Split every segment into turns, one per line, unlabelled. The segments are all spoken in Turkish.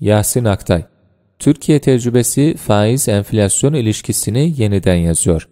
Yasin Aktay Türkiye tecrübesi faiz enflasyon ilişkisini yeniden yazıyor.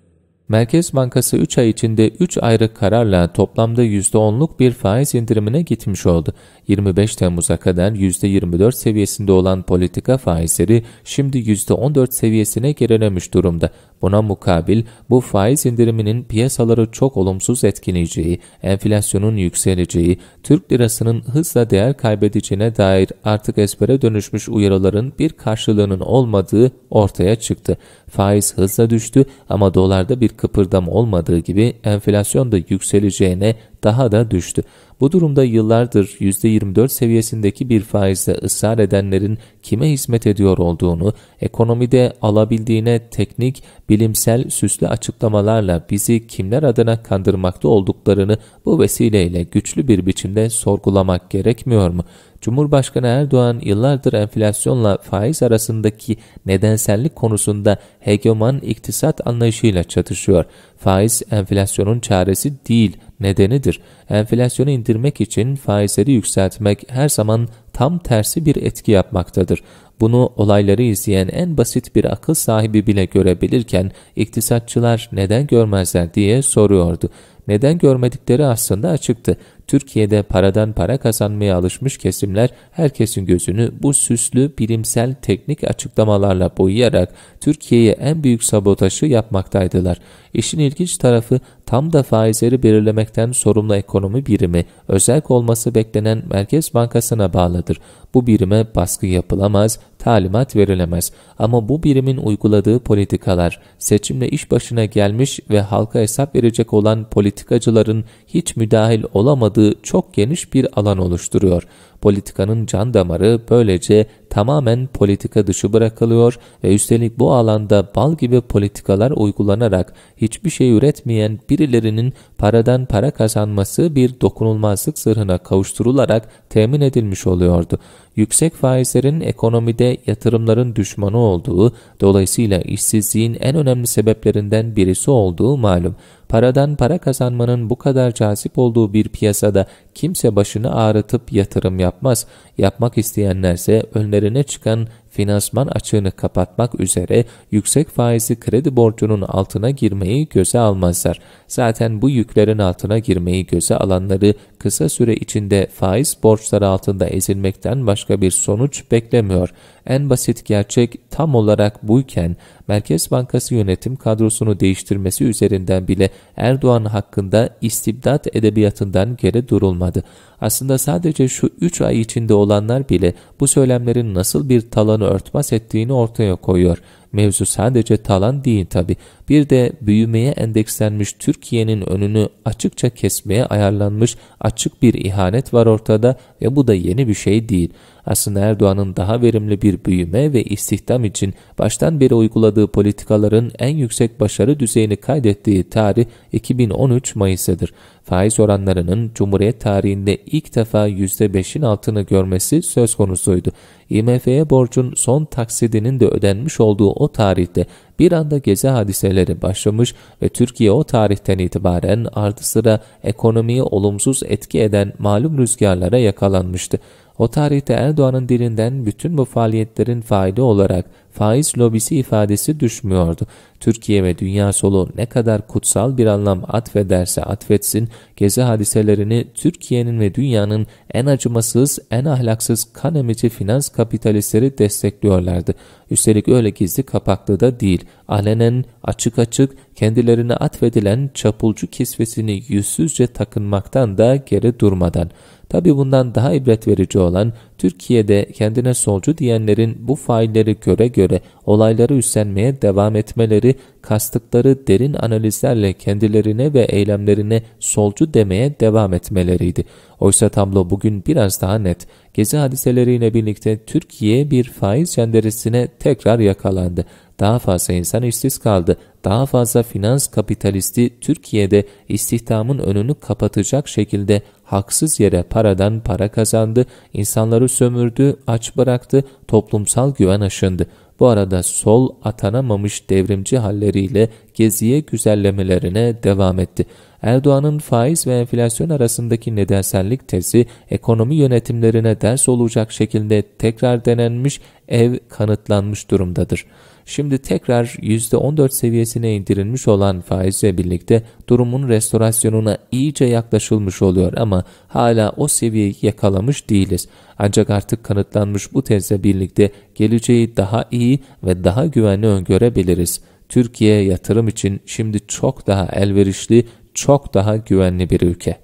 Merkez Bankası 3 ay içinde 3 ayrı kararla toplamda %10'luk bir faiz indirimine gitmiş oldu. 25 Temmuz'a kadar %24 seviyesinde olan politika faizleri şimdi %14 seviyesine gerilemiş durumda. Buna mukabil bu faiz indiriminin piyasaları çok olumsuz etkileyeceği, enflasyonun yükseleceği, Türk lirasının hızla değer kaybedeceğine dair artık espere dönüşmüş uyarıların bir karşılığının olmadığı ortaya çıktı. Faiz hızla düştü ama dolarda bir Kıpırdam olmadığı gibi enflasyon da yükseleceğine daha da düştü. Bu durumda yıllardır %24 seviyesindeki bir faizle ısrar edenlerin kime hizmet ediyor olduğunu, ekonomide alabildiğine teknik, bilimsel, süslü açıklamalarla bizi kimler adına kandırmakta olduklarını bu vesileyle güçlü bir biçimde sorgulamak gerekmiyor mu? Cumhurbaşkanı Erdoğan yıllardır enflasyonla faiz arasındaki nedensellik konusunda hegemon iktisat anlayışıyla çatışıyor. Faiz enflasyonun çaresi değil, nedenidir. Enflasyonu indirmek için faizleri yükseltmek her zaman tam tersi bir etki yapmaktadır. Bunu olayları izleyen en basit bir akıl sahibi bile görebilirken iktisatçılar neden görmezler diye soruyordu. Neden görmedikleri aslında açıktı. Türkiye'de paradan para kazanmaya alışmış kesimler herkesin gözünü bu süslü bilimsel teknik açıklamalarla boyayarak Türkiye'ye en büyük sabotajı yapmaktaydılar. İşin ilginç tarafı tam da faizleri belirlemekten sorumlu ekonomi birimi özel olması beklenen Merkez Bankası'na bağlıdır. Bu birime baskı yapılamaz, talimat verilemez. Ama bu birimin uyguladığı politikalar, seçimle iş başına gelmiş ve halka hesap verecek olan politikacıların hiç müdahil olamadığı aldığı çok geniş bir alan oluşturuyor. Politikanın can damarı böylece tamamen politika dışı bırakılıyor ve üstelik bu alanda bal gibi politikalar uygulanarak hiçbir şey üretmeyen birilerinin paradan para kazanması bir dokunulmazlık zırhına kavuşturularak temin edilmiş oluyordu. Yüksek faizlerin ekonomide yatırımların düşmanı olduğu, dolayısıyla işsizliğin en önemli sebeplerinden birisi olduğu malum paradan para kazanmanın bu kadar cazip olduğu bir piyasada kimse başını ağrıtıp yatırım yapmaz. Yapmak isteyenlerse önlerine çıkan finansman açığını kapatmak üzere yüksek faizli kredi borcunun altına girmeyi göze almazlar. Zaten bu yüklerin altına girmeyi göze alanları kısa süre içinde faiz borçları altında ezilmekten başka bir sonuç beklemiyor. En basit gerçek tam olarak buyken Merkez Bankası yönetim kadrosunu değiştirmesi üzerinden bile Erdoğan hakkında istibdat edebiyatından geri durulmaz olmadı. Aslında sadece şu üç ay içinde olanlar bile bu söylemlerin nasıl bir talanı örtbas ettiğini ortaya koyuyor. Mevzu sadece talan değil tabi. Bir de büyümeye endekslenmiş Türkiye'nin önünü açıkça kesmeye ayarlanmış açık bir ihanet var ortada ve bu da yeni bir şey değil. Aslında Erdoğan'ın daha verimli bir büyüme ve istihdam için baştan beri uyguladığı politikaların en yüksek başarı düzeyini kaydettiği tarih 2013 Mayıs'ıdır. Faiz oranlarının Cumhuriyet tarihinde ilk defa %5'in altını görmesi söz konusuydu. IMF'ye borcun son taksidinin de ödenmiş olduğu o tarihte bir anda gezi hadiseleri başlamış ve Türkiye o tarihten itibaren ardı sıra ekonomiyi olumsuz etki eden malum rüzgarlara yakalanmıştı. O tarihte Erdoğan'ın dilinden bütün bu faaliyetlerin faide olarak faiz lobisi ifadesi düşmüyordu. Türkiye ve dünya solu ne kadar kutsal bir anlam atfederse atfetsin, gezi hadiselerini Türkiye'nin ve dünyanın en acımasız, en ahlaksız kan emici finans kapitalistleri destekliyorlardı. Üstelik öyle gizli kapaklı da değil, alenen, açık açık, kendilerine atfedilen çapulcu kisvesini yüzsüzce takınmaktan da geri durmadan. Tabi bundan daha ibret verici olan Türkiye'de kendine solcu diyenlerin bu failleri göre göre göre olayları üstlenmeye devam etmeleri, kastıkları derin analizlerle kendilerine ve eylemlerine solcu demeye devam etmeleriydi. Oysa tablo bugün biraz daha net. Gezi hadiseleriyle birlikte Türkiye bir faiz cenderesine tekrar yakalandı daha fazla insan işsiz kaldı. Daha fazla finans kapitalisti Türkiye'de istihdamın önünü kapatacak şekilde haksız yere paradan para kazandı, insanları sömürdü, aç bıraktı, toplumsal güven aşındı. Bu arada sol atanamamış devrimci halleriyle geziye güzellemelerine devam etti. Erdoğan'ın faiz ve enflasyon arasındaki nedensellik tezi ekonomi yönetimlerine ders olacak şekilde tekrar denenmiş, ev kanıtlanmış durumdadır. Şimdi tekrar %14 seviyesine indirilmiş olan faizle birlikte durumun restorasyonuna iyice yaklaşılmış oluyor ama hala o seviyeyi yakalamış değiliz. Ancak artık kanıtlanmış bu tezle birlikte geleceği daha iyi ve daha güvenli öngörebiliriz.'' Türkiye yatırım için şimdi çok daha elverişli, çok daha güvenli bir ülke.